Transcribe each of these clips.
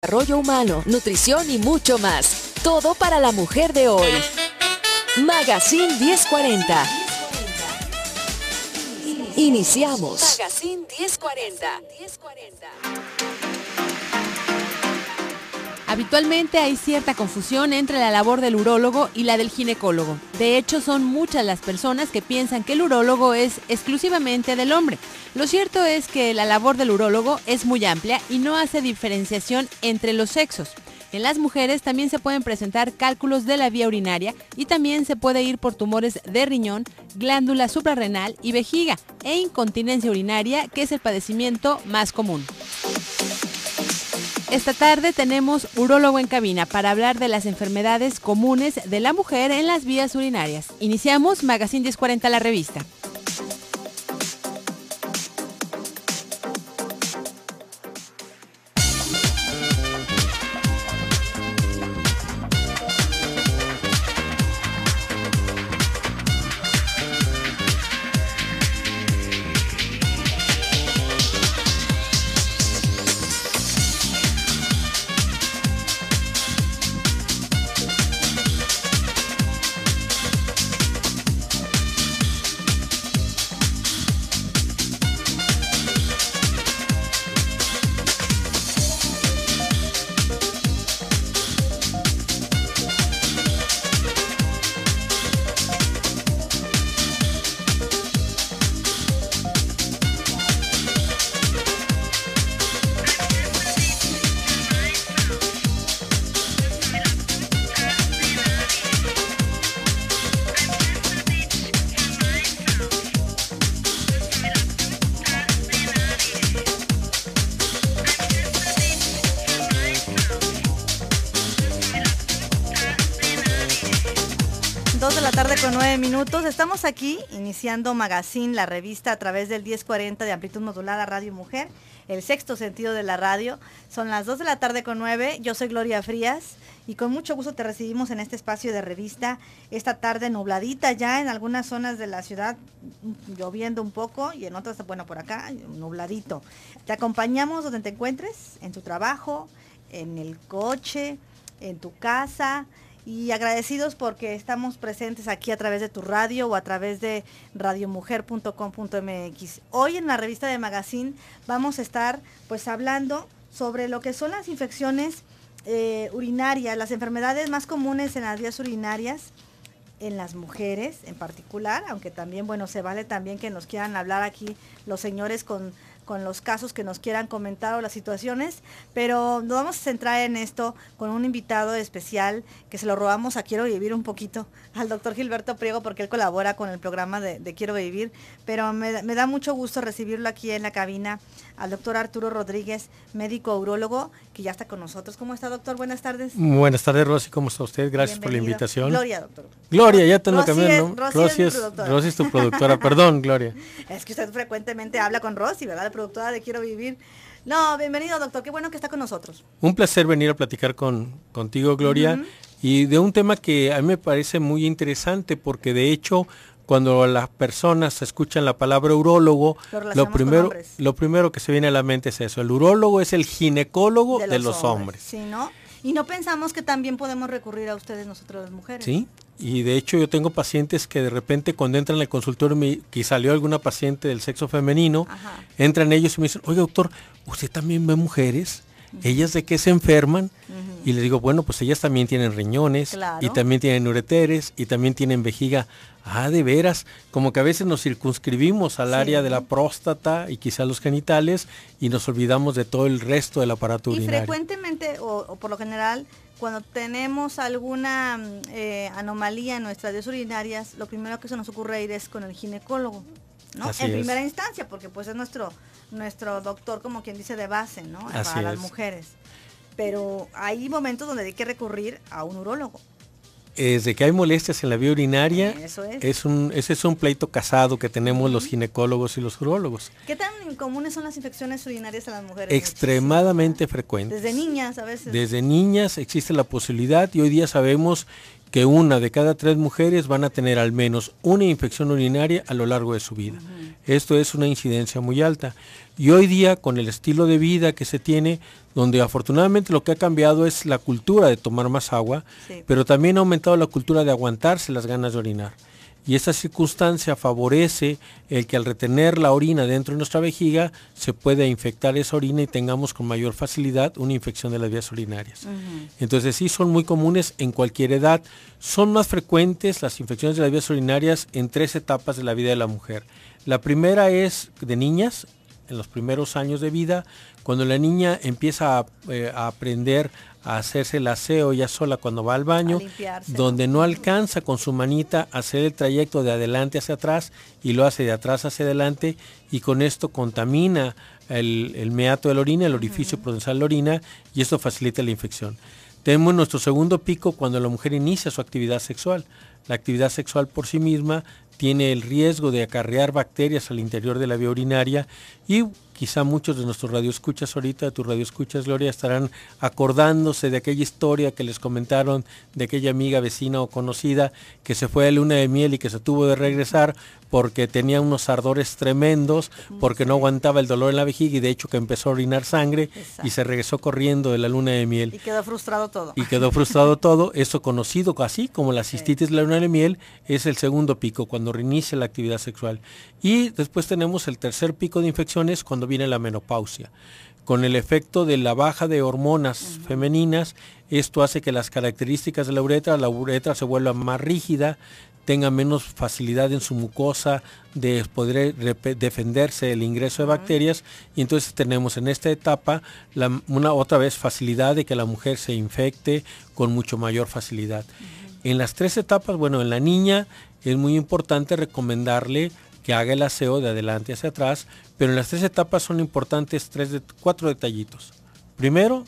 desarrollo humano, nutrición y mucho más. Todo para la mujer de hoy. Magazine 1040. Iniciamos. Magazine 1040. 1040. Habitualmente hay cierta confusión entre la labor del urólogo y la del ginecólogo. De hecho, son muchas las personas que piensan que el urólogo es exclusivamente del hombre. Lo cierto es que la labor del urólogo es muy amplia y no hace diferenciación entre los sexos. En las mujeres también se pueden presentar cálculos de la vía urinaria y también se puede ir por tumores de riñón, glándula suprarrenal y vejiga e incontinencia urinaria, que es el padecimiento más común. Esta tarde tenemos urólogo en cabina para hablar de las enfermedades comunes de la mujer en las vías urinarias. Iniciamos Magazine 1040 La Revista. aquí, iniciando Magazine, la revista a través del 1040 de Amplitud Modulada Radio Mujer, el sexto sentido de la radio. Son las 2 de la tarde con 9. Yo soy Gloria Frías y con mucho gusto te recibimos en este espacio de revista esta tarde nubladita ya en algunas zonas de la ciudad, lloviendo un poco y en otras, bueno, por acá, nubladito. Te acompañamos donde te encuentres, en tu trabajo, en el coche, en tu casa y agradecidos porque estamos presentes aquí a través de tu radio o a través de radiomujer.com.mx. Hoy en la revista de Magazine vamos a estar pues hablando sobre lo que son las infecciones eh, urinarias, las enfermedades más comunes en las vías urinarias en las mujeres en particular, aunque también, bueno, se vale también que nos quieran hablar aquí los señores con con los casos que nos quieran comentar o las situaciones, pero nos vamos a centrar en esto con un invitado especial que se lo robamos a Quiero Vivir un poquito, al doctor Gilberto Priego, porque él colabora con el programa de, Quiero Vivir, pero me, da mucho gusto recibirlo aquí en la cabina al doctor Arturo Rodríguez, médico urologo, que ya está con nosotros. ¿Cómo está, doctor? Buenas tardes. Buenas tardes, Rosy. ¿Cómo está usted? Gracias por la invitación. Gloria, doctor. Gloria, ya tengo que ver, ¿no? es, Rosy, es, tu productora. Perdón, Gloria. Es que usted frecuentemente habla con Rosy, ¿verdad? doctora de Quiero Vivir. No, bienvenido doctor, qué bueno que está con nosotros. Un placer venir a platicar con, contigo, Gloria, y de un tema que a mí me parece muy interesante porque de hecho cuando las personas escuchan la palabra urólogo, lo, primero, lo primero que se viene a la mente es eso. El urólogo es el ginecólogo de los, hombres. hombres. Sí, ¿no? Y no pensamos que también podemos recurrir a ustedes nosotros las mujeres. Sí, y de hecho yo tengo pacientes que de repente cuando entran al consultorio, y salió alguna paciente del sexo femenino, entran ellos y me dicen, oye doctor, ¿usted también ve mujeres? ¿Ellas de qué se enferman? Y les digo, bueno, pues ellas también tienen riñones, y también tienen ureteres, y también tienen vejiga. Ah, de veras, como que a veces nos circunscribimos al área de la próstata y quizá los genitales, y nos olvidamos de todo el resto del aparato y urinario. frecuentemente, o por lo general, cuando tenemos alguna mm, eh, anomalía en nuestras vías urinarias, lo primero que se nos ocurre ir es con el ginecólogo, ¿no? en primera instancia, porque pues es nuestro, nuestro doctor, como quien dice, de base, ¿no? Para las mujeres. Pero hay momentos donde hay que recurrir a un urólogo. Desde que hay molestias en la vía urinaria, es. un, ese es un pleito casado que tenemos los ginecólogos y los urólogos. ¿Qué tan comunes son las infecciones urinarias en las mujeres? Extremadamente frecuentes. Desde niñas a veces. Desde niñas existe la posibilidad y hoy día sabemos que una de cada tres mujeres van a tener al menos una infección urinaria a lo largo de su vida. Esto es una incidencia muy alta. Y hoy día, con el estilo de vida que se tiene, donde afortunadamente lo que ha cambiado es la cultura de tomar más agua, pero también ha aumentado la cultura de aguantarse las ganas de orinar y esa circunstancia favorece el que al retener la orina dentro de nuestra vejiga se pueda infectar esa orina y tengamos con mayor facilidad una infección de las vías urinarias. Entonces sí son muy comunes en cualquier edad. Son más frecuentes las infecciones de las vías urinarias en tres etapas de la vida de la mujer. La primera es de niñas, en los primeros años de vida, cuando la niña empieza eh, a, aprender a hacerse el aseo ya sola cuando va al baño, donde no alcanza con su manita a hacer el trayecto de adelante hacia atrás y lo hace de atrás hacia adelante y con esto contamina el, meato de la orina, el orificio prudencial de la orina y esto facilita la infección. Tenemos nuestro segundo pico cuando la mujer inicia su actividad sexual. La actividad sexual por sí misma tiene el riesgo de acarrear bacterias al interior de la vía urinaria y quizá muchos de nuestros radioescuchas ahorita, de tus radioescuchas, Gloria, estarán acordándose de aquella historia que les comentaron de aquella amiga vecina o conocida que se fue a la luna de miel y que se tuvo de regresar porque tenía unos ardores tremendos, porque no aguantaba el dolor en la vejiga y de hecho que empezó a orinar sangre y se regresó corriendo de la luna de miel. Y quedó frustrado todo. Y quedó frustrado todo, eso conocido así como la cistitis de la luna de miel es el segundo pico cuando reinicia la actividad sexual. Y después tenemos el tercer pico de infecciones cuando viene la menopausia. Con el efecto de la baja de hormonas femeninas, esto hace que las características de la uretra, la uretra se vuelva más rígida, tenga menos facilidad en su mucosa de poder defenderse del ingreso de bacterias y entonces tenemos en esta etapa una otra vez facilidad de que la mujer se infecte con mucho mayor facilidad. En las tres etapas, bueno, en la niña es muy importante recomendarle que haga el aseo de adelante hacia atrás pero en las tres etapas son importantes tres cuatro detallitos. Primero,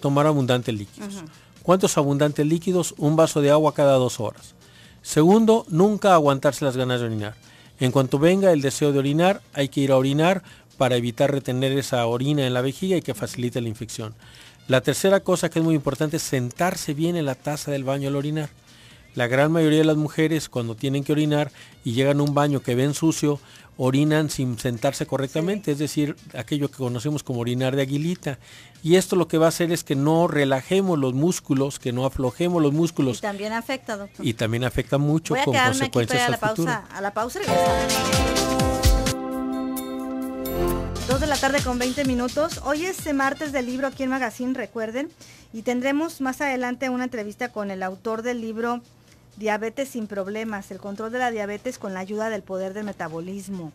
tomar abundantes líquidos. ¿Cuántos abundantes líquidos? Un vaso de agua cada dos horas. Segundo, nunca aguantarse las ganas de orinar. En cuanto venga el deseo de orinar, hay que ir a orinar para evitar retener esa orina en la vejiga y que facilite la infección. La tercera cosa que es muy importante es sentarse bien en la taza del baño al orinar. La gran mayoría de las mujeres cuando tienen que orinar y llegan a un baño que ven sucio orinan sin sentarse correctamente, es decir, aquello que conocemos como orinar de aguilita. Y esto lo que va a hacer es que no relajemos los músculos, que no aflojemos los músculos. Y también afecta, doctor. Y también afecta mucho a con consecuencias a la pausa, la Dos de la tarde con 20 minutos. Hoy es martes del libro aquí en Magazine, recuerden. Y tendremos más adelante una entrevista con el autor del libro Diabetes sin problemas, el control de la diabetes con la ayuda del poder del metabolismo,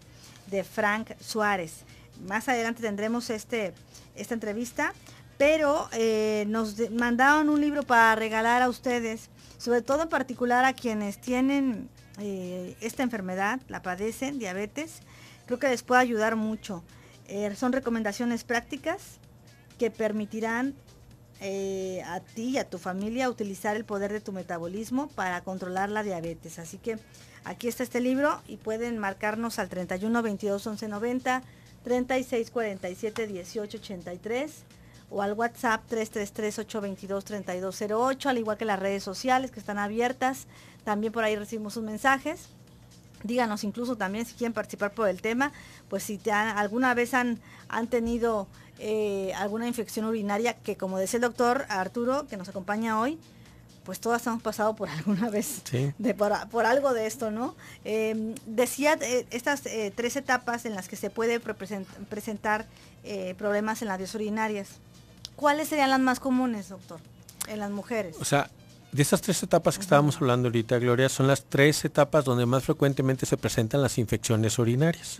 de Frank Suárez. Más adelante tendremos este, esta entrevista, pero eh, nos mandaron un libro para regalar a ustedes, sobre todo en particular a quienes tienen eh, esta enfermedad, la padecen, diabetes. Creo que les puede ayudar mucho. Eh, son recomendaciones prácticas que permitirán eh, a ti y a tu familia utilizar el poder de tu metabolismo para controlar la diabetes. Así que aquí está este libro y pueden marcarnos al 31 22 11 90, 36 47 18 83 o al WhatsApp 333-822-3208, al igual que las redes sociales que están abiertas. También por ahí recibimos sus mensajes. Díganos incluso también si quieren participar por el tema, pues si te alguna vez han, han tenido eh, alguna infección urinaria que, como decía el doctor Arturo, que nos acompaña hoy, pues todas hemos pasado por alguna vez, por, algo de esto, ¿no? Em, decía eh, estas eh, tres etapas en las que se puede presentar problemas en las vías urinarias. ¿Cuáles serían las más comunes, doctor, en las mujeres? O sea, de estas tres etapas que estábamos hablando ahorita, Gloria, son las tres etapas donde más frecuentemente se presentan las infecciones urinarias.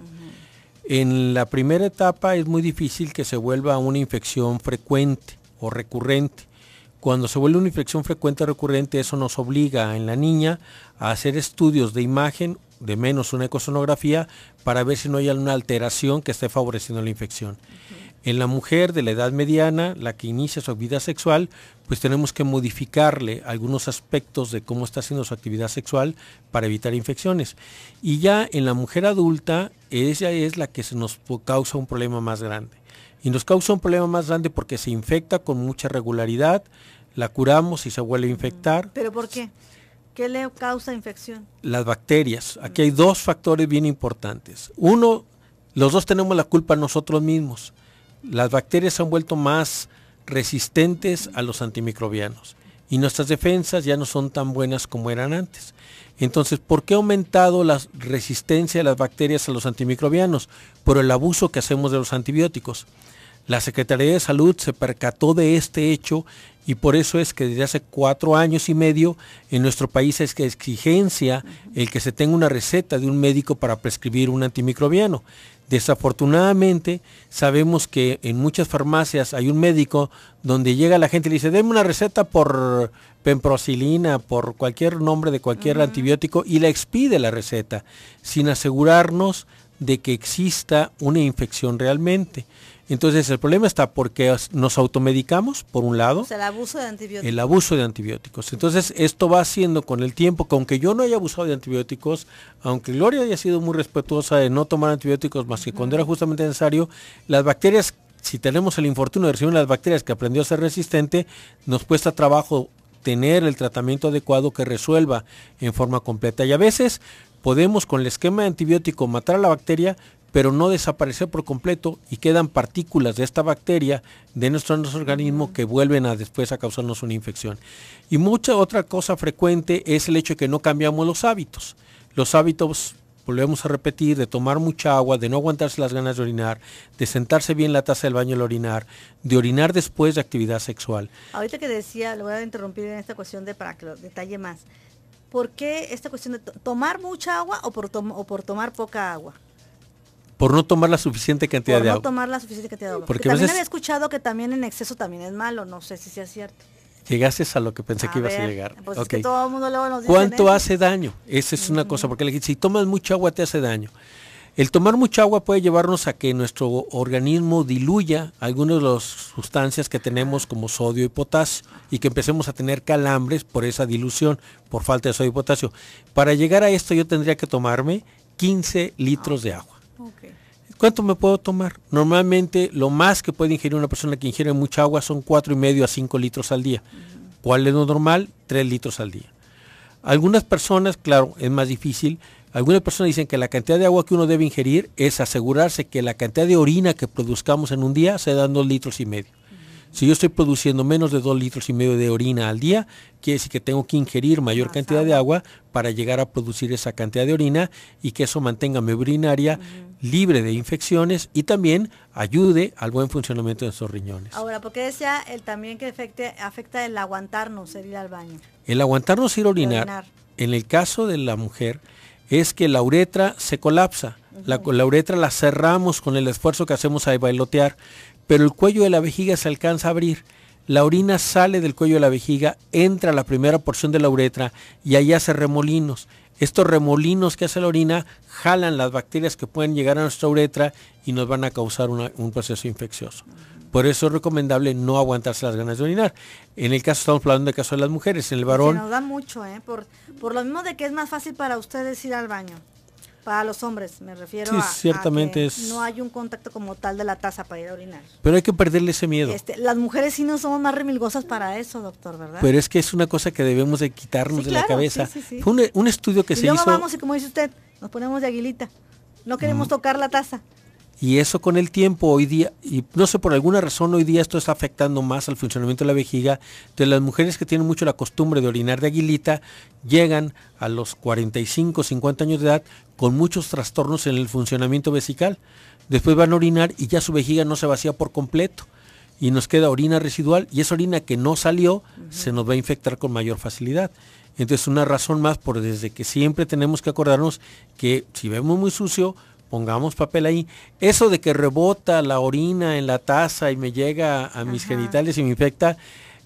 En la primera etapa es muy difícil que se vuelva una infección frecuente o recurrente. Cuando se vuelve una infección frecuente o recurrente, eso nos obliga en la niña a hacer estudios de imagen, de menos una ecosonografía, para ver si no hay alguna alteración que esté favoreciendo la infección. En la mujer de la edad mediana, la que inicia su vida sexual, pues tenemos que modificarle algunos aspectos de cómo está haciendo su actividad sexual para evitar infecciones. Y ya en la mujer adulta, ella es la que se nos causa un problema más grande. Y nos causa un problema más grande porque se infecta con mucha regularidad, la curamos y se vuelve a infectar. ¿Pero por qué? ¿Qué le causa infección? Las bacterias. Aquí hay dos factores bien importantes. Uno, los dos tenemos la culpa nosotros mismos las bacterias se han vuelto más resistentes a los antimicrobianos y nuestras defensas ya no son tan buenas como eran antes. Entonces, ¿por qué ha aumentado la resistencia de las bacterias a los antimicrobianos? Por el abuso que hacemos de los antibióticos. La Secretaría de Salud se percató de este hecho y por eso es que desde hace cuatro años y medio en nuestro país es que exigencia el que se tenga una receta de un médico para prescribir un antimicrobiano. Desafortunadamente, sabemos que en muchas farmacias hay un médico donde llega la gente y le dice, denme una receta por pemprocilina, por cualquier nombre de cualquier antibiótico, y la expide la receta, sin asegurarnos de que exista una infección realmente. Entonces el problema está porque nos automedicamos, por un lado. el abuso de antibióticos. El abuso de antibióticos. Entonces esto va haciendo con el tiempo que aunque yo no haya abusado de antibióticos, aunque Gloria haya sido muy respetuosa de no tomar antibióticos más que cuando era justamente necesario, las bacterias, si tenemos el infortunio de recibir las bacterias que aprendió a ser resistente, nos cuesta trabajo tener el tratamiento adecuado que resuelva en forma completa. Y a veces podemos con el esquema de antibiótico matar a la bacteria, pero no desaparecer por completo y quedan partículas de esta bacteria de nuestro, organismo que vuelven a después a causarnos una infección. Y mucha otra cosa frecuente es el hecho de que no cambiamos los hábitos. Los hábitos, volvemos a repetir, de tomar mucha agua, de no aguantarse las ganas de orinar, de sentarse bien la taza del baño al orinar, de orinar después de actividad sexual. Ahorita que decía, lo voy a interrumpir en esta cuestión de para que lo detalle más. ¿Por qué esta cuestión de tomar mucha agua o por, o por tomar poca agua? Por no tomar la suficiente cantidad de agua. Por no tomar la suficiente cantidad de agua. Porque, también veces... escuchado que también en exceso también es malo, no sé si sea cierto. Llegaste a lo que pensé que ibas a llegar. Pues todo el mundo nos ¿Cuánto ¿eh? hace daño? Esa es una cosa, porque si tomas mucha agua te hace daño. El tomar mucha agua puede llevarnos a que nuestro organismo diluya algunas de las sustancias que tenemos como sodio y potasio y que empecemos a tener calambres por esa dilución, por falta de sodio y potasio. Para llegar a esto yo tendría que tomarme 15 litros de agua. ¿Cuánto me puedo tomar? Normalmente lo más que puede ingerir una persona que ingiere mucha agua son cuatro y medio a 5 litros al día. ¿Cuál es lo normal? 3 litros al día. Algunas personas, claro, es más difícil. Algunas personas dicen que la cantidad de agua que uno debe ingerir es asegurarse que la cantidad de orina que produzcamos en un día sea de 2 litros y medio. Si yo estoy produciendo menos de 2 litros y medio de orina al día, quiere decir que tengo que ingerir mayor cantidad de agua para llegar a producir esa cantidad de orina y que eso mantenga mi urinaria libre de infecciones y también ayude al buen funcionamiento de esos riñones. Ahora, ¿por qué decía el también que afecta el aguantarnos el ir al baño? El aguantarnos ir a orinar, en el caso de la mujer, es que la uretra se colapsa. La, uretra la cerramos con el esfuerzo que hacemos a bailotear pero el cuello de la vejiga se alcanza a abrir. La orina sale del cuello de la vejiga, entra a la primera porción de la uretra y ahí hace remolinos. Estos remolinos que hace la orina jalan las bacterias que pueden llegar a nuestra uretra y nos van a causar un proceso infeccioso. Por eso es recomendable no aguantarse las ganas de orinar. En el caso, estamos hablando del caso de las mujeres, en el varón. nos da mucho, ¿eh? por lo mismo de que es más fácil para ustedes ir al baño. Para los hombres, me refiero a, ciertamente es... no hay un contacto como tal de la taza para ir a orinar. Pero hay que perderle ese miedo. Este, las mujeres sí no somos más remilgosas para eso, doctor, ¿verdad? Pero es que es una cosa que debemos de quitarnos de la cabeza. Fue un, estudio que se hizo. hizo... vamos y como dice usted, nos ponemos de aguilita. No queremos mm. tocar la taza. Y eso con el tiempo hoy día, y no sé, por alguna razón hoy día esto está afectando más al funcionamiento de la vejiga. De las mujeres que tienen mucho la costumbre de orinar de aguilita, llegan a los 45, 50 años de edad con muchos trastornos en el funcionamiento vesical. Después van a orinar y ya su vejiga no se vacía por completo y nos queda orina residual y esa orina que no salió se nos va a infectar con mayor facilidad. Entonces una razón más por desde que siempre tenemos que acordarnos que si vemos muy sucio, pongamos papel ahí. Eso de que rebota la orina en la taza y me llega a mis genitales y me infecta,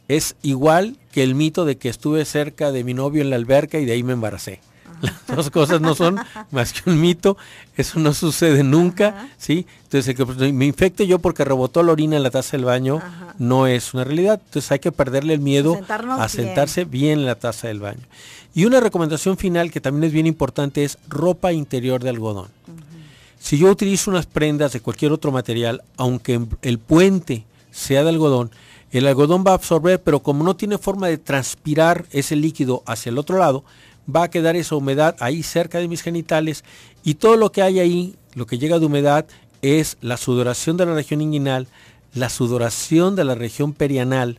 es igual que el mito de que estuve cerca de mi novio en la alberca y de ahí me embaracé. Las dos cosas no son más que un mito, eso no sucede nunca, ¿sí? Entonces, el que pues, me infecte yo porque rebotó la orina en la taza del baño no es una realidad. Entonces, hay que perderle el miedo a sentarse bien. en la taza del baño. Y una recomendación final que también es bien importante es ropa interior de algodón. Si yo utilizo unas prendas de cualquier otro material, aunque el puente sea de algodón, el algodón va a absorber, pero como no tiene forma de transpirar ese líquido hacia el otro lado, va a quedar esa humedad ahí cerca de mis genitales y todo lo que hay ahí, lo que llega de humedad, es la sudoración de la región inguinal, la sudoración de la región perianal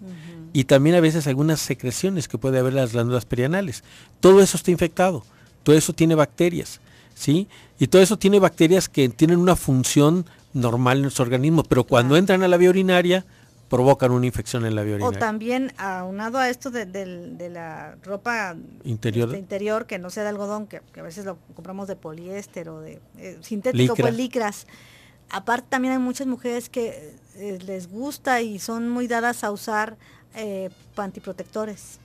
y también a veces algunas secreciones que puede haber en las glándulas perianales. Todo eso está infectado, todo eso tiene bacterias, ¿sí? Y todo eso tiene bacterias que tienen una función normal en nuestro organismo, pero cuando entran a la vía urinaria, provocan una infección en la vía urinaria. O también aunado a esto de, la ropa interior. Este, interior que no sea de algodón, que, a veces lo compramos de poliéster o de eh, sintético, pues licras. Aparte también hay muchas mujeres que eh, les gusta y son muy dadas a usar eh, pantiprotectores.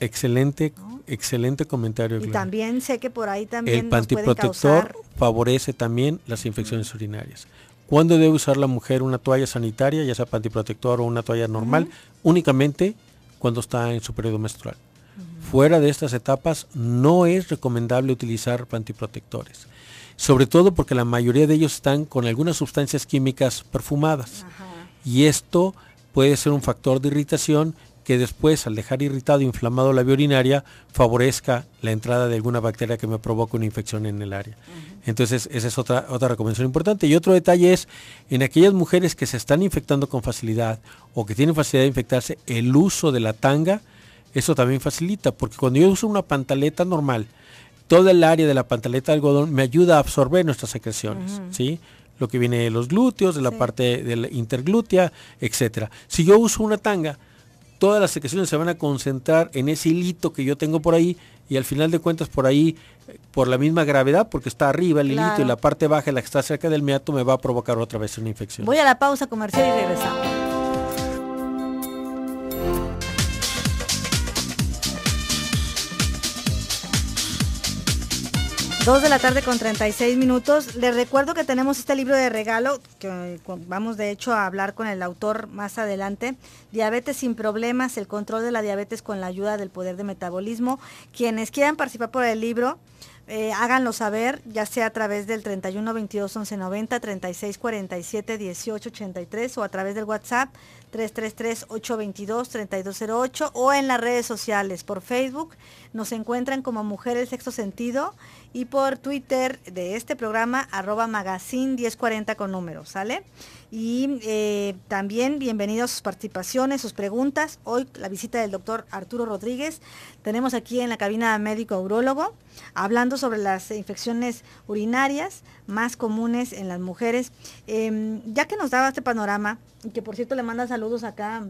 Excelente, excelente comentario. Y también sé que por ahí también... El pantiprotector favorece también las infecciones urinarias. ¿Cuándo debe usar la mujer una toalla sanitaria, ya sea pantiprotector o una toalla normal? Únicamente cuando está en su periodo menstrual. Fuera de estas etapas no es recomendable utilizar pantiprotectores, sobre todo porque la mayoría de ellos están con algunas sustancias químicas perfumadas y esto puede ser un factor de irritación que después, al dejar irritado e inflamado la vía urinaria, favorezca la entrada de alguna bacteria que me provoque una infección en el área. Entonces, esa es otra, otra recomendación importante. Y otro detalle es, en aquellas mujeres que se están infectando con facilidad o que tienen facilidad de infectarse, el uso de la tanga, eso también facilita, porque cuando yo uso una pantaleta normal, toda el área de la pantaleta de algodón me ayuda a absorber nuestras secreciones, ¿sí? Lo que viene de los glúteos, de la parte de la interglútea, etcétera. Si yo uso una tanga, todas las secciones se van a concentrar en ese hilito que yo tengo por ahí y al final de cuentas por ahí, por la misma gravedad, porque está arriba el hilito y la parte baja, la que está cerca del meato, me va a provocar otra vez una infección. Voy a la pausa comercial y regresamos. 2 de la tarde con 36 minutos. Les recuerdo que tenemos este libro de regalo, que vamos de hecho a hablar con el autor más adelante. Diabetes sin problemas, el control de la diabetes con la ayuda del poder de metabolismo. Quienes quieran participar por el libro, eh, háganlo saber, ya sea a través del 31 22 11 90, o a través del WhatsApp 333-822-3208 o en las redes sociales. Por Facebook nos encuentran como Mujer Mujeres Sexto Sentido y por Twitter de este programa, arroba magazine 1040 con números, ¿sale? Y eh, también bienvenidos sus participaciones, sus preguntas. Hoy la visita del doctor Arturo Rodríguez. Tenemos aquí en la cabina médico-urólogo hablando sobre las infecciones urinarias más comunes en las mujeres. Em, ya que nos daba este panorama, y que por cierto le manda saludos acá,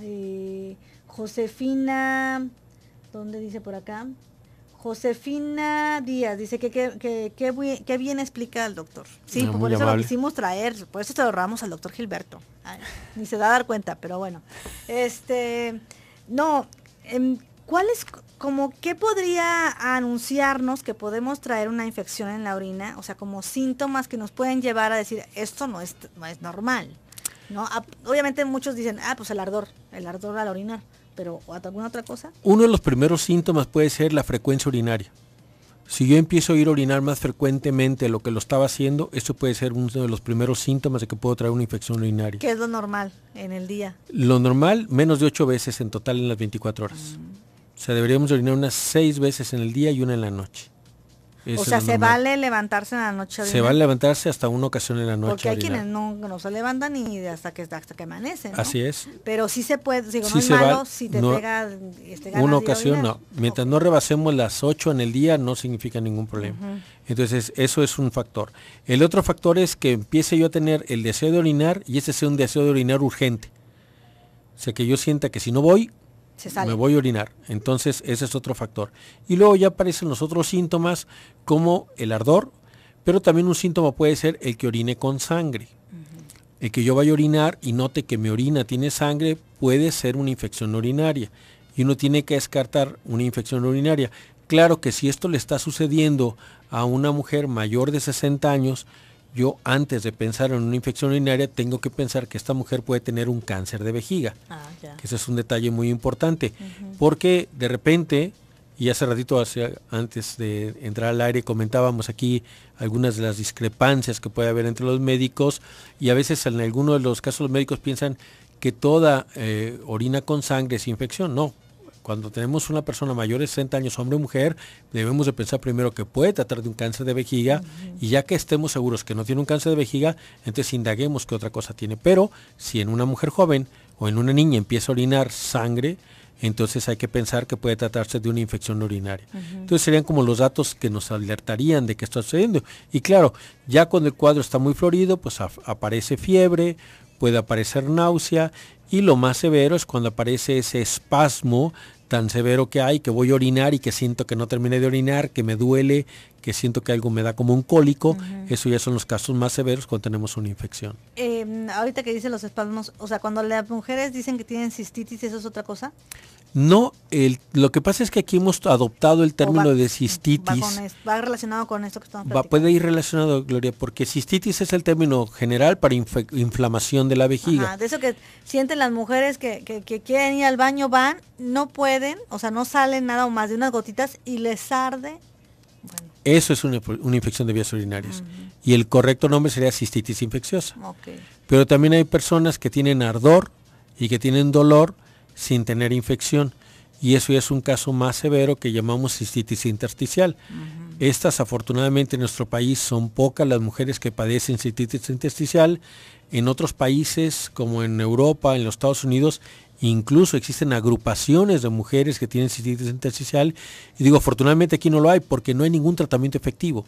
eh, Josefina, ¿dónde dice por acá? Josefina Díaz dice que qué que, que, bien explica el doctor. Sí, ah, pues por eso lo quisimos traer, por eso te ahorramos al doctor Gilberto. ni se da a dar cuenta, pero bueno. Este, no, em, ¿cuáles ¿Cómo, qué podría anunciarnos que podemos traer una infección en la orina, o sea, como síntomas que nos pueden llevar a decir, esto no es, normal. ¿no? Ah, obviamente muchos dicen, ah, pues el ardor, el ardor al orinar, pero ¿o alguna otra cosa? Uno de los primeros síntomas puede ser la frecuencia urinaria. Si yo empiezo a ir a orinar más frecuentemente de lo que lo estaba haciendo, eso puede ser uno de los primeros síntomas de que puedo traer una infección urinaria. ¿Qué es lo normal en el día? Lo normal, menos de ocho veces en total en las 24 horas. Mm. O sea, deberíamos orinar unas seis veces en el día y una en la noche. o sea, se vale levantarse en la noche. Se vale levantarse hasta una ocasión en la noche. Porque hay quienes no, se levantan y hasta que hasta que amanecen. ¿no? Así es. Pero sí se puede, digo, no es malo si te pega este, una ocasión. no. Mientras no rebasemos las ocho en el día no significa ningún problema. Entonces eso es un factor. El otro factor es que empiece yo a tener el deseo de orinar y ese sea un deseo de orinar urgente. O sea, que yo sienta que si no voy, me voy a orinar. Entonces, ese es otro factor. Y luego ya aparecen los otros síntomas como el ardor, pero también un síntoma puede ser el que orine con sangre. El que yo vaya a orinar y note que mi orina tiene sangre puede ser una infección urinaria. Y uno tiene que descartar una infección urinaria. Claro que si esto le está sucediendo a una mujer mayor de 60 años, yo antes de pensar en una infección urinaria tengo que pensar que esta mujer puede tener un cáncer de vejiga. Ah, que ese es un detalle muy importante, porque de repente, y hace ratito antes de entrar al aire comentábamos aquí algunas de las discrepancias que puede haber entre los médicos y a veces en algunos de los casos los médicos piensan que toda eh, orina con sangre es infección. No, cuando tenemos una persona mayor de 60 años, hombre o mujer, debemos de pensar primero que puede tratar de un cáncer de vejiga y ya que estemos seguros que no tiene un cáncer de vejiga, entonces indaguemos qué otra cosa tiene. Pero si en una mujer joven o en una niña empieza a orinar sangre, entonces hay que pensar que puede tratarse de una infección urinaria. Entonces serían como los datos que nos alertarían de que está sucediendo. Y claro, ya cuando el cuadro está muy florido, pues aparece fiebre, puede aparecer náusea y lo más severo es cuando aparece ese espasmo tan severo que hay, que voy a orinar y que siento que no terminé de orinar, que me duele, que siento que algo me da como un cólico, eso ya son los casos más severos cuando tenemos una infección. Em, ahorita que dicen los espasmos, o sea, cuando las mujeres dicen que tienen cistitis, ¿eso es otra cosa? No, el, lo que pasa es que aquí hemos adoptado el término de cistitis. Va, relacionado con esto que estamos platicando. Va, puede ir relacionado, Gloria, porque cistitis es el término general para inflamación de la vejiga. de eso que sienten las mujeres que, que, que, quieren ir al baño, van, no pueden, o sea, no salen nada o más de unas gotitas y les arde eso es una, infección de vías urinarias. Y el correcto nombre sería cistitis infecciosa. Pero también hay personas que tienen ardor y que tienen dolor sin tener infección. Y eso es un caso más severo que llamamos cistitis intersticial. Estas, afortunadamente, en nuestro país son pocas las mujeres que padecen cistitis intersticial. En otros países, como en Europa, en los Estados Unidos, Incluso existen agrupaciones de mujeres que tienen cistitis intersticial. Y digo, afortunadamente aquí no lo hay porque no hay ningún tratamiento efectivo.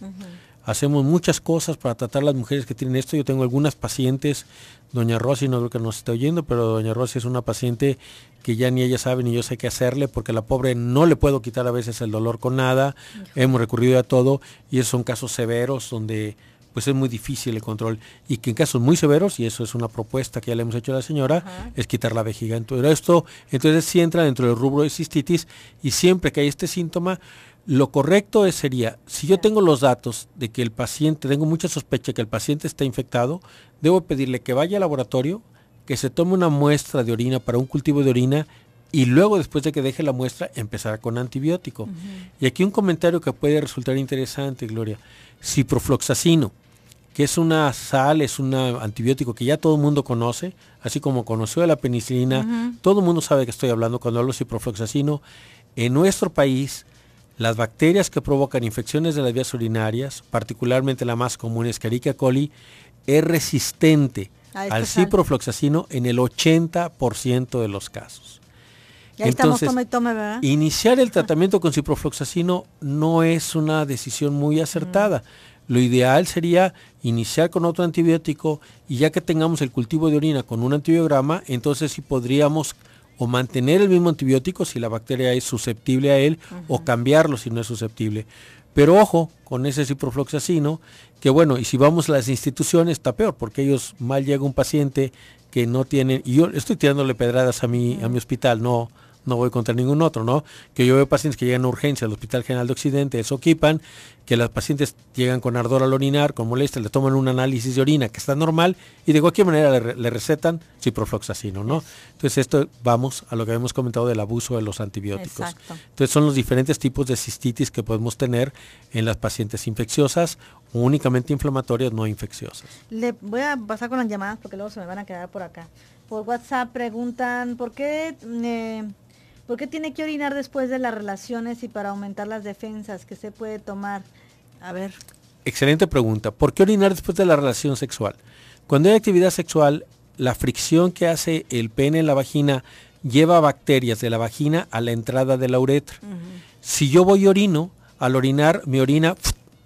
Hacemos muchas cosas para tratar las mujeres que tienen esto. Yo tengo algunas pacientes, doña Rosy, no creo que nos esté oyendo, pero doña Rosy es una paciente que ya ni ella sabe ni yo sé qué hacerle porque la pobre no le puedo quitar a veces el dolor con nada. Hemos recurrido a todo y esos son casos severos donde pues es muy difícil el control. Y que en casos muy severos, y eso es una propuesta que ya le hemos hecho a la señora, es quitar la vejiga. todo esto entonces sí entra dentro del rubro de cistitis y siempre que hay este síntoma, lo correcto es, sería, si yo tengo los datos de que el paciente, tengo mucha sospecha que el paciente está infectado, debo pedirle que vaya al laboratorio, que se tome una muestra de orina para un cultivo de orina y luego después de que deje la muestra empezar con antibiótico. Y aquí un comentario que puede resultar interesante, Gloria. Ciprofloxacino, que es una sal, es un antibiótico que ya todo el mundo conoce, así como conoció la penicilina, todo el mundo sabe que estoy hablando cuando hablo de ciprofloxacino. En nuestro país, las bacterias que provocan infecciones de las vías urinarias, particularmente la más común es Carica coli, es resistente ah, al ciprofloxacino en el 80% de los casos. Ya Entonces, ¿verdad? iniciar el tratamiento con ciprofloxacino no es una decisión muy acertada. Lo ideal sería iniciar con otro antibiótico y ya que tengamos el cultivo de orina con un antibiograma, entonces sí podríamos o mantener el mismo antibiótico si la bacteria es susceptible a él o cambiarlo si no es susceptible. Pero ojo con ese ciprofloxacino, que bueno, y si vamos a las instituciones está peor, porque ellos mal llega un paciente que no tienen, y yo estoy tirándole pedradas a a mi hospital, no, no voy contra ningún otro, ¿no? Que yo veo pacientes que llegan a urgencia al Hospital General de Occidente, eso ocupan, que las pacientes llegan con ardor al orinar, con molestia, le toman un análisis de orina que está normal y de cualquier manera le, recetan ciprofloxacino, ¿no? Entonces esto vamos a lo que habíamos comentado del abuso de los antibióticos. Exacto. Entonces son los diferentes tipos de cistitis que podemos tener en las pacientes infecciosas o únicamente inflamatorias no infecciosas. Le voy a pasar con las llamadas porque luego se me van a quedar por acá. Por WhatsApp preguntan, ¿por qué... Eh, ¿Por qué tiene que orinar después de las relaciones y para aumentar las defensas que se puede tomar? A ver. Excelente pregunta. ¿Por qué orinar después de la relación sexual? Cuando hay actividad sexual, la fricción que hace el pene en la vagina lleva bacterias de la vagina a la entrada de la uretra. Si yo voy y orino, al orinar mi orina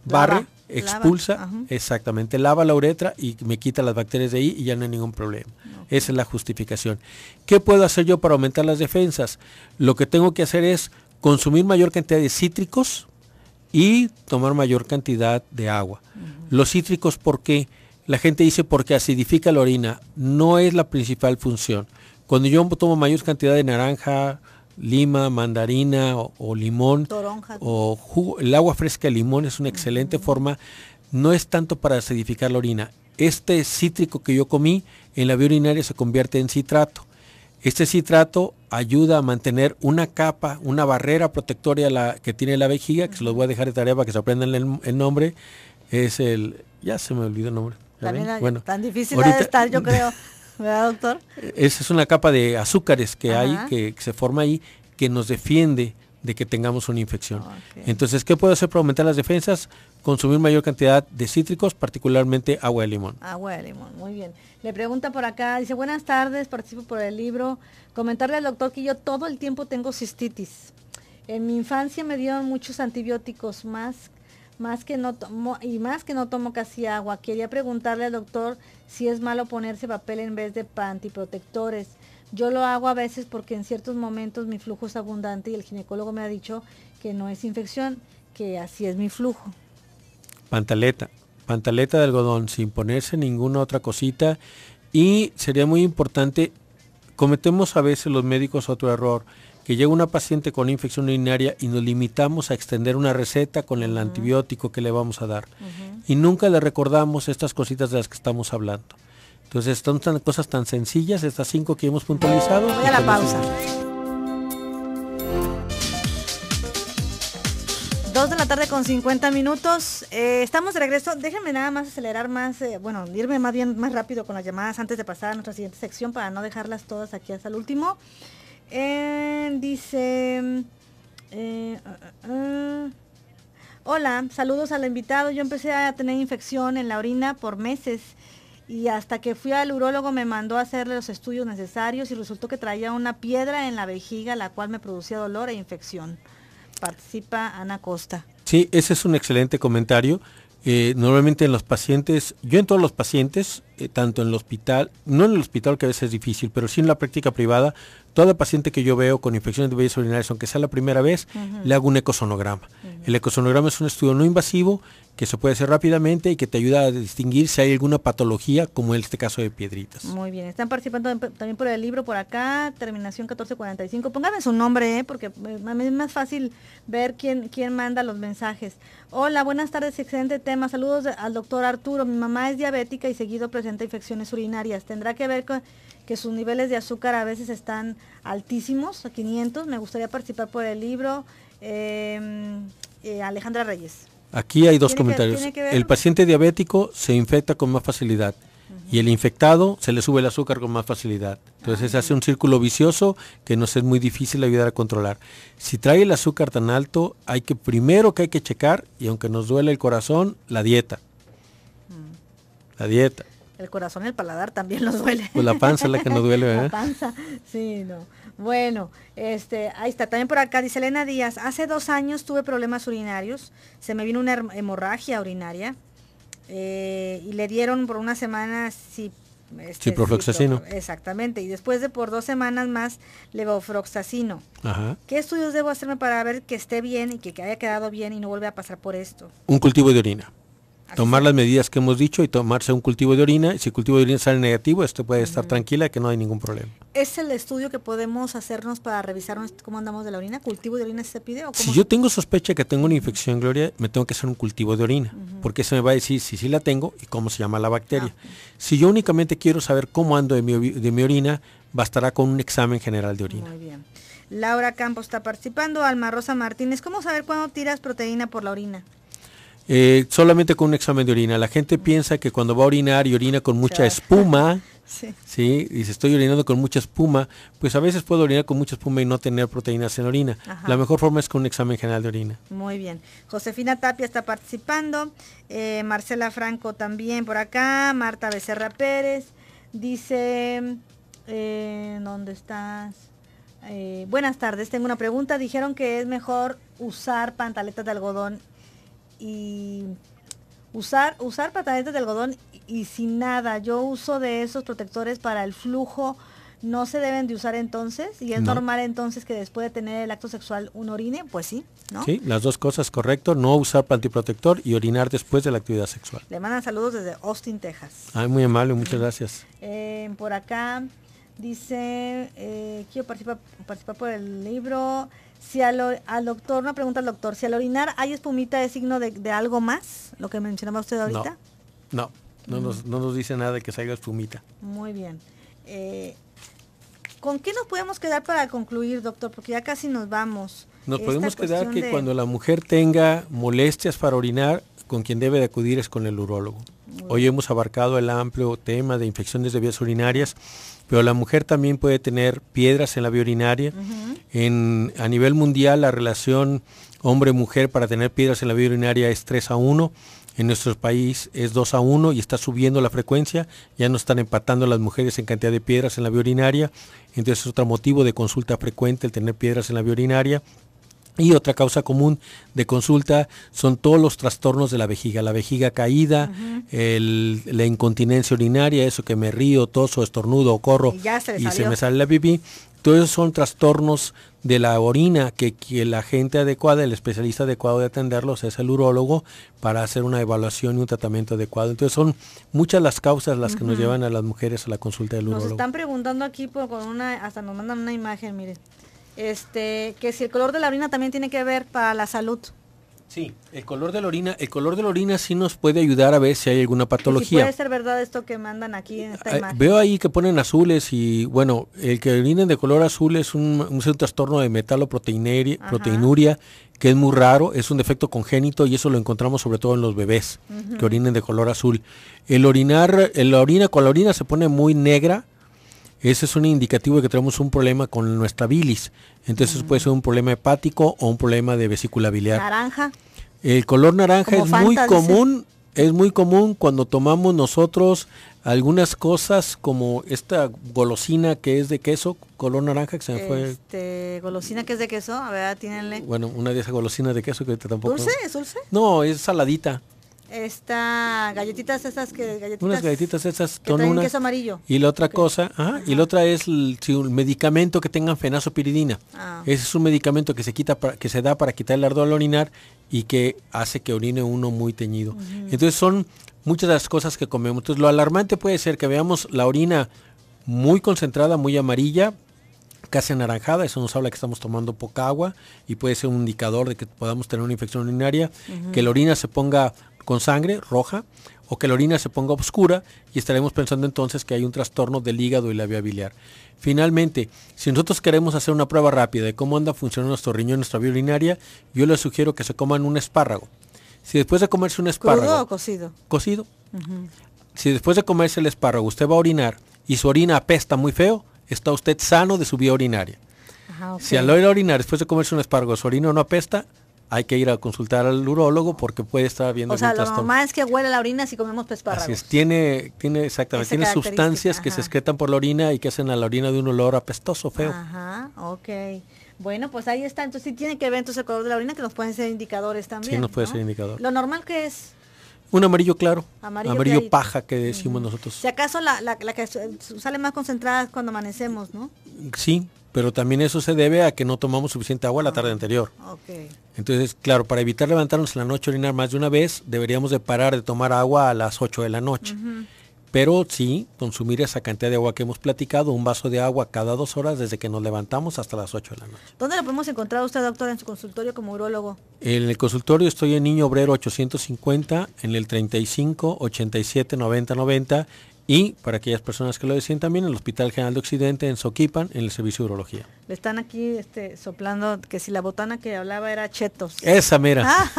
barre, expulsa, exactamente, lava la uretra y me quita las bacterias de ahí y ya no hay ningún problema. Esa es la justificación. ¿Qué puedo hacer yo para aumentar las defensas? Lo que tengo que hacer es consumir mayor cantidad de cítricos y tomar mayor cantidad de agua. Los cítricos, ¿por qué? La gente dice porque acidifica la orina. No es la principal función. Cuando yo tomo mayor cantidad de naranja, lima, mandarina o, limón, o el agua fresca de limón es una excelente forma no es tanto para acidificar la orina, este cítrico que yo comí en la vía urinaria se convierte en citrato. Este citrato ayuda a mantener una capa, una barrera protectoria que tiene la vejiga, que se los voy a dejar de tarea para que se aprendan el, nombre. Es el, ya se me olvidó el nombre. También hay, tan difícil de estar, yo creo. Esa es una capa de azúcares que hay, que, se forma ahí, que nos defiende de que tengamos una infección. Entonces, ¿qué puedo hacer para aumentar las defensas? consumir mayor cantidad de cítricos, particularmente agua de limón. Agua de limón, muy bien. Le pregunta por acá, dice, buenas tardes, participo por el libro. Comentarle al doctor que yo todo el tiempo tengo cistitis. En mi infancia me dieron muchos antibióticos más, más que no y más que no tomo casi agua. Quería preguntarle al doctor si es malo ponerse papel en vez de antiprotectores. Yo lo hago a veces porque en ciertos momentos mi flujo es abundante y el ginecólogo me ha dicho que no es infección, que así es mi flujo pantaleta, pantaleta de algodón, sin ponerse ninguna otra cosita. Y sería muy importante, cometemos a veces los médicos otro error, que llega una paciente con infección urinaria y nos limitamos a extender una receta con el antibiótico que le vamos a dar. Y nunca le recordamos estas cositas de las que estamos hablando. Entonces, son cosas tan sencillas, estas cinco que hemos puntualizado. la pausa. la tarde con 50 minutos. Eh, estamos de regreso. Déjenme nada más acelerar más, eh, bueno, irme más bien más rápido con las llamadas antes de pasar a nuestra siguiente sección para no dejarlas todas aquí hasta el último. Eh, dice... Ah, ah. hola, saludos al invitado. Yo empecé a tener infección en la orina por meses y hasta que fui al urólogo me mandó a hacerle los estudios necesarios y resultó que traía una piedra en la vejiga la cual me producía dolor e infección participa Ana Costa. Sí, ese es un excelente comentario. Eh, normalmente en los pacientes, yo en todos los pacientes, eh, tanto en el hospital, no en el hospital que a veces es difícil, pero sí en la práctica privada, Toda paciente que yo veo con infecciones de vías urinarias, aunque sea la primera vez, le hago un ecosonograma. El ecosonograma es un estudio no invasivo que se puede hacer rápidamente y que te ayuda a distinguir si hay alguna patología, como en este caso de piedritas. Muy bien, están participando también por el libro por acá, terminación 1445. Pónganme su nombre, ¿eh? porque eh, es más fácil ver quién, quién manda los mensajes. Hola, buenas tardes, excelente tema. Saludos al doctor Arturo. Mi mamá es diabética y seguido presenta infecciones urinarias. ¿Tendrá que ver con que sus niveles de azúcar a veces están altísimos, a 500. Me gustaría participar por el libro. Em, eh, Alejandra Reyes. Aquí hay dos comentarios. el paciente diabético se infecta con más facilidad y el infectado se le sube el azúcar con más facilidad. Entonces ah, se hace un círculo vicioso que nos es muy difícil ayudar a controlar. Si trae el azúcar tan alto, hay que primero que hay que checar, y aunque nos duele el corazón, la dieta. Mm. La dieta el corazón, el paladar también nos duele. Pues la panza es la que nos duele, La ¿eh? panza, sí, no. Bueno, este, ahí está. También por acá dice Elena Díaz, hace dos años tuve problemas urinarios, se me vino una hemorragia urinaria eh, y le dieron por una semana si este, ciprofloxacino. exactamente. Y después de por dos semanas más, levofloxacino. Ajá. ¿Qué estudios debo hacerme para ver que esté bien y que, que haya quedado bien y no vuelva a pasar por esto? Un cultivo de orina tomar las medidas que hemos dicho y tomarse un cultivo de orina. Si el cultivo de orina sale negativo, esto puede estar tranquila que no hay ningún problema. ¿Es el estudio que podemos hacernos para revisar cómo andamos de la orina? ¿Cultivo de orina se pide? O si yo tengo sospecha que tengo una infección, Gloria, me tengo que hacer un cultivo de orina, porque eso me va a decir si sí la tengo y cómo se llama la bacteria. Ah, si yo únicamente quiero saber cómo ando de mi, de mi orina, bastará con un examen general de orina. Muy bien. Laura Campos está participando, Alma Rosa Martínez, ¿cómo saber cuándo tiras proteína por la orina? Eh, solamente con un examen de orina. La gente piensa que cuando va a orinar y orina con mucha espuma, sí. y si estoy orinando con mucha espuma, pues a veces puedo orinar con mucha espuma y no tener proteínas en orina. La mejor forma es con un examen general de orina. Muy bien. Josefina Tapia está participando, eh, Marcela Franco también por acá, Marta Becerra Pérez, dice, eh, ¿dónde estás? buenas tardes, tengo una pregunta. Dijeron que es mejor usar pantaletas de algodón y usar, usar pataletas de algodón y, sin nada. Yo uso de esos protectores para el flujo. ¿No se deben de usar entonces? ¿Y es normal entonces que después de tener el acto sexual un orine? Pues sí, ¿no? Sí, las dos cosas, correcto. No usar protector y orinar después de la actividad sexual. Le mandan saludos desde Austin, Texas. Ay, muy amable, muchas gracias. Eh, por acá dice, eh, quiero participar, participar por el libro. Si al, al, doctor, una pregunta al doctor, si al orinar hay espumita es signo de, algo más, lo que mencionaba usted ahorita. No, mm. no, nos, dice nada de que salga espumita. Muy bien. Eh, ¿Con qué nos podemos quedar para concluir, doctor? Porque ya casi nos vamos. Nos podemos quedar que cuando la mujer tenga molestias para orinar, con quien debe de acudir es con el urólogo. Hoy hemos abarcado el amplio tema de infecciones de vías urinarias, pero la mujer también puede tener piedras en la vía urinaria. en, a nivel mundial, la relación hombre-mujer para tener piedras en la vía urinaria es 3 a 1. En nuestro país es 2 a 1 y está subiendo la frecuencia. Ya no están empatando las mujeres en cantidad de piedras en la vía urinaria. Entonces es otro motivo de consulta frecuente el tener piedras en la vía urinaria. Y otra causa común de consulta son todos los trastornos de la vejiga, la vejiga caída, la incontinencia urinaria, eso que me río, toso, estornudo, corro y, se, me sale la pipí. Todos esos son trastornos de la orina que, la gente adecuada, el especialista adecuado de atenderlos es el urólogo para hacer una evaluación y un tratamiento adecuado. Entonces son muchas las causas las que nos llevan a las mujeres a la consulta del urólogo. Nos están preguntando aquí hasta nos mandan una imagen, miren. Este, que si el color de la orina también tiene que ver para la salud. Sí, el color de la orina, el color de la orina sí nos puede ayudar a ver si hay alguna patología. puede ser verdad esto que mandan aquí en esta imagen. Veo ahí que ponen azules y bueno, el que orinen de color azul es un, trastorno de metaloproteinuria que es muy raro, es un defecto congénito y eso lo encontramos sobre todo en los bebés que orinen de color azul. El orinar, la orina con la orina se pone muy negra, ese es un indicativo de que tenemos un problema con nuestra bilis. Entonces puede ser un problema hepático o un problema de vesícula biliar. Naranja. El color naranja es muy común es muy común cuando tomamos nosotros algunas cosas como esta golosina que es de queso, color naranja que se me fue. Este, golosina que es de queso, a ver, Bueno, una de esas golosinas de queso que tampoco. ¿Dulce? ¿Es dulce? No, es saladita. Está galletitas esas que galletitas unas galletitas esas con queso amarillo y la otra cosa y la otra es un medicamento que tenga fenazopiridina ah. ese es un medicamento que se quita que se da para quitar el ardor al orinar y que hace que orine uno muy teñido entonces son muchas de las cosas que comemos entonces lo alarmante puede ser que veamos la orina muy concentrada muy amarilla casi anaranjada, eso nos habla que estamos tomando poca agua y puede ser un indicador de que podamos tener una infección urinaria, que la orina se ponga con sangre roja o que la orina se ponga oscura y estaremos pensando entonces que hay un trastorno del hígado y la vía biliar. Finalmente, si nosotros queremos hacer una prueba rápida de cómo anda funcionando nuestro riñón y nuestra vía urinaria, yo les sugiero que se coman un espárrago. Si después de comerse un espárrago... o cocido? Cocido. Si después de comerse el espárrago usted va a orinar y su orina apesta muy feo, está usted sano de su vía urinaria. Si al ir a orinar después de comerse un espárrago su orina no apesta, hay que ir a consultar al urólogo porque puede estar viendo O sea, lo normal es que huele la orina si comemos pesparra. Así tiene, tiene exactamente, tiene sustancias que se excretan por la orina y que hacen a la orina de un olor apestoso, feo. Ajá, ok. Bueno, pues ahí está. Entonces sí tiene que ver entonces el color de la orina que nos pueden ser indicadores también. Sí, nos puede ser indicador. Lo normal que es... Un amarillo claro, amarillo, paja que decimos nosotros. Si acaso la, la, la que sale más concentrada cuando amanecemos, ¿no? Sí, pero también eso se debe a que no tomamos suficiente agua la tarde ah, anterior. Entonces, claro, para evitar levantarnos en la noche orinar más de una vez, deberíamos de parar de tomar agua a las 8 de la noche. Pero sí, consumir esa cantidad de agua que hemos platicado, un vaso de agua cada dos horas desde que nos levantamos hasta las 8 de la noche. ¿Dónde lo podemos encontrar usted, doctor, en su consultorio como urólogo? En el consultorio estoy en Niño Obrero 850, en el 35 87 90 90 y para aquellas personas que lo deseen también, el Hospital General de Occidente, en Soquipan, en el Servicio de Urología. Le están aquí este, soplando que si la botana que hablaba era chetos. Esa, mira.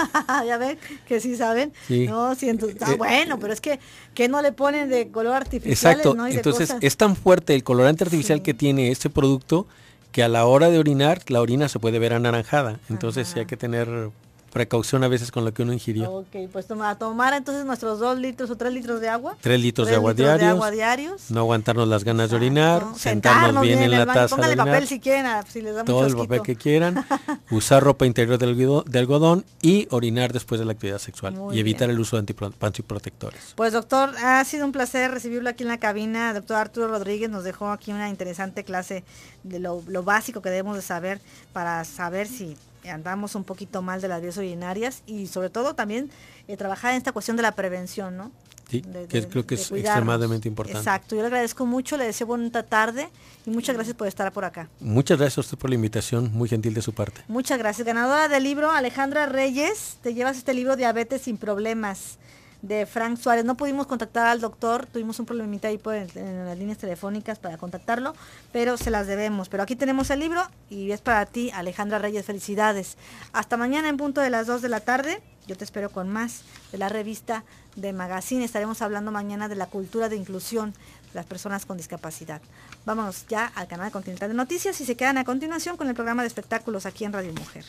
ya ven, que sí saben. Ah, eh, bueno, pero es que, que no le ponen de color artificial. Exacto, entonces es tan fuerte el colorante artificial que tiene este producto que a la hora de orinar, la orina se puede ver anaranjada. Entonces sí hay que tener precaución a veces con lo que uno ingirió. Ok, pues toma, tomar entonces nuestros dos litros o tres litros de agua. Tres litros, de, agua diarios, No aguantarnos las ganas de orinar, sentarnos, bien, en la taza. Póngale papel si quieran, si les da Todo el papel que quieran. usar ropa interior de algodón y orinar después de la actividad sexual y evitar el uso de antiprotectores. Pues doctor, ha sido un placer recibirlo aquí en la cabina. Doctor Arturo Rodríguez nos dejó aquí una interesante clase de lo básico que debemos de saber para saber si andamos un poquito mal de las vías originarias y sobre todo también eh, trabajar en esta cuestión de la prevención, ¿no? Sí, que creo que es extremadamente importante. Exacto, yo le agradezco mucho, le deseo buena tarde y muchas gracias por estar por acá. Muchas gracias a usted por la invitación, muy gentil de su parte. Muchas gracias. Ganadora del libro, Alejandra Reyes, te llevas este libro Diabetes sin Problemas de Frank Suárez. No pudimos contactar al doctor, tuvimos un problemita ahí pues, en las líneas telefónicas para contactarlo, pero se las debemos. Pero aquí tenemos el libro y es para ti, Alejandra Reyes. Felicidades. Hasta mañana en punto de las 2 de la tarde. Yo te espero con más de la revista de Magazine. Estaremos hablando mañana de la cultura de inclusión de las personas con discapacidad. Vámonos ya al canal Continental de Noticias y se quedan a continuación con el programa de espectáculos aquí en Radio Mujer.